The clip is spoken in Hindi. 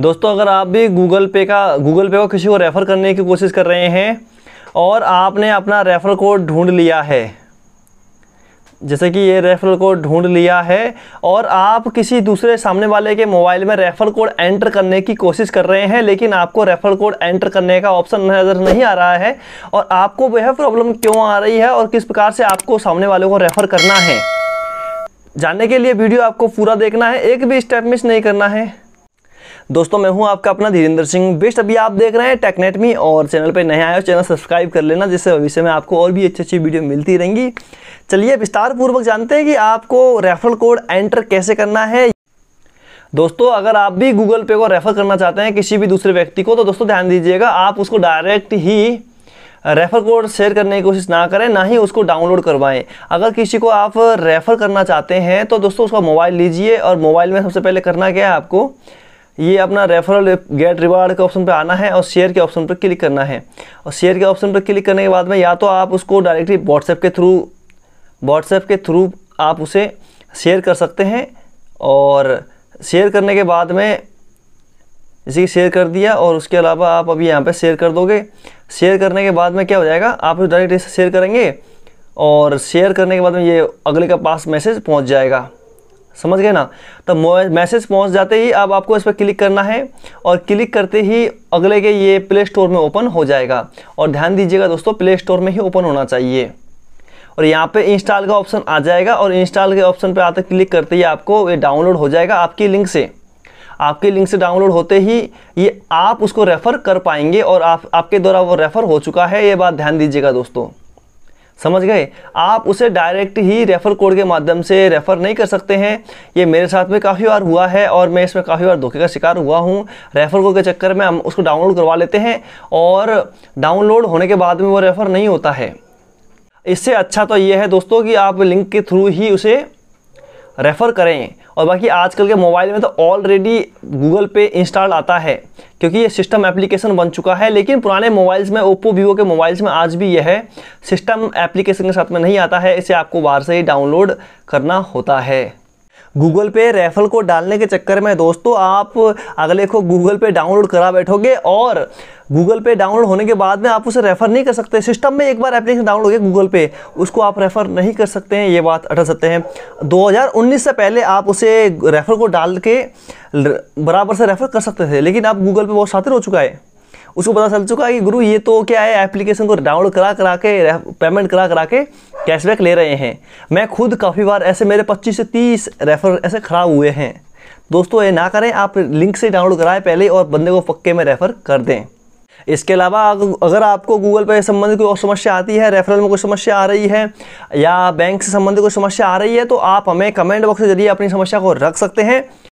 दोस्तों अगर आप भी गूगल पे का गूगल पे को किसी को रेफ़र करने की कोशिश कर रहे हैं और आपने अपना रेफ़र कोड ढूंढ लिया है जैसे कि ये रेफ़र कोड ढूंढ लिया है और आप किसी दूसरे सामने वाले के मोबाइल में रेफ़र कोड एंटर करने की कोशिश कर रहे हैं लेकिन आपको रेफ़र कोड एंटर करने का ऑप्शन नज़र नहीं आ रहा है और आपको वह प्रॉब्लम क्यों आ रही है और किस प्रकार से आपको सामने वाले को रेफ़र करना है जानने के लिए वीडियो आपको पूरा देखना है एक भी स्टेप मिस नहीं करना है दोस्तों मैं हूं आपका अपना धीरेन्द्र सिंह बेस्ट अभी आप देख रहे हैं टेकनेट मी और चैनल पे नया आए चैनल सब्सक्राइब कर लेना जिससे भविष्य में आपको और भी अच्छी अच्छी वीडियो मिलती रहेंगी चलिए विस्तार पूर्वक जानते हैं कि आपको रेफरल कोड एंटर कैसे करना है दोस्तों अगर आप भी गूगल पे को रेफर करना चाहते हैं किसी भी दूसरे व्यक्ति को तो दोस्तों ध्यान दीजिएगा आप उसको डायरेक्ट ही रेफर कोड शेयर करने की कोशिश ना करें ना ही उसको डाउनलोड करवाएं अगर किसी को आप रेफ़र करना चाहते हैं तो दोस्तों उसका मोबाइल लीजिए और मोबाइल में सबसे पहले करना क्या है आपको ये अपना रेफरल गेट रिवार्ड के ऑप्शन पर आना है और शेयर के ऑप्शन पर क्लिक करना है और शेयर के ऑप्शन पर क्लिक करने के बाद में या तो आप उसको डायरेक्टली व्हाट्सएप के थ्रू व्हाट्सएप के थ्रू आप उसे शेयर कर सकते हैं और शेयर करने के बाद में इसी शेयर कर दिया और उसके अलावा आप अभी यहाँ पे शेयर कर दोगे शेयर करने के बाद में क्या हो जाएगा आप डायरेक्ट इसे शेयर करेंगे और शेयर करने के बाद में ये अगले का पास मैसेज पहुँच जाएगा समझ गए ना तो मैसेज पहुंच जाते ही अब आपको इस पर क्लिक करना है और क्लिक करते ही अगले के ये प्ले स्टोर में ओपन हो जाएगा और ध्यान दीजिएगा दोस्तों प्ले स्टोर में ही ओपन होना चाहिए और यहाँ पे इंस्टॉल का ऑप्शन आ जाएगा और इंस्टॉल के ऑप्शन पे आते क्लिक करते ही आपको ये डाउनलोड हो जाएगा आपकी लिंक से आपके लिंक से डाउनलोड होते ही ये आप उसको रेफ़र कर पाएंगे और आप आपके द्वारा वो रेफ़र हो चुका है ये बात ध्यान दीजिएगा दोस्तों समझ गए आप उसे डायरेक्ट ही रेफ़र कोड के माध्यम से रेफ़र नहीं कर सकते हैं ये मेरे साथ में काफ़ी बार हुआ है और मैं इसमें काफ़ी बार धोखे का शिकार हुआ हूँ रेफ़र कोड के चक्कर में हम उसको डाउनलोड करवा लेते हैं और डाउनलोड होने के बाद में वो रेफ़र नहीं होता है इससे अच्छा तो ये है दोस्तों कि आप लिंक के थ्रू ही उसे रेफ़र करें और बाकी आजकल के मोबाइल में तो ऑलरेडी गूगल पे इंस्टॉल आता है क्योंकि ये सिस्टम एप्लीकेशन बन चुका है लेकिन पुराने मोबाइल्स में ओप्पो वीवो के मोबाइल्स में आज भी यह है सिस्टम एप्लीकेशन के साथ में नहीं आता है इसे आपको बाहर से ही डाउनलोड करना होता है गूगल पे रेफल को डालने के चक्कर में दोस्तों आप अगले को गूगल पे डाउनलोड करा बैठोगे और गूगल पे डाउनलोड होने के बाद में आप उसे रेफर नहीं कर सकते सिस्टम में एक बार एप्लीकेशन डाउनलोड हो गया गूगल पे उसको आप रेफर नहीं कर सकते हैं ये बात अटल सकते हैं 2019 से पहले आप उसे रेफर को डाल के बराबर से रेफर कर सकते थे लेकिन आप गूगल पे बहुत शातिर हो चुका है उसको पता चल चुका है कि गुरु ये तो क्या है एप्लीकेशन को डाउनलोड करा करा के पेमेंट करा करा के कैशबैक ले रहे हैं मैं खुद काफ़ी बार ऐसे मेरे 25 से 30 रेफर ऐसे खराब हुए हैं दोस्तों ये ना करें आप लिंक से डाउनलोड कराएं पहले और बंदे को पक्के में रेफ़र कर दें इसके अलावा अगर आपको गूगल पे संबंधित कोई और समस्या आती है रेफरल में कोई समस्या आ रही है या बैंक से संबंधित कोई समस्या आ रही है तो आप हमें कमेंट बॉक्स के जरिए अपनी समस्या को रख सकते हैं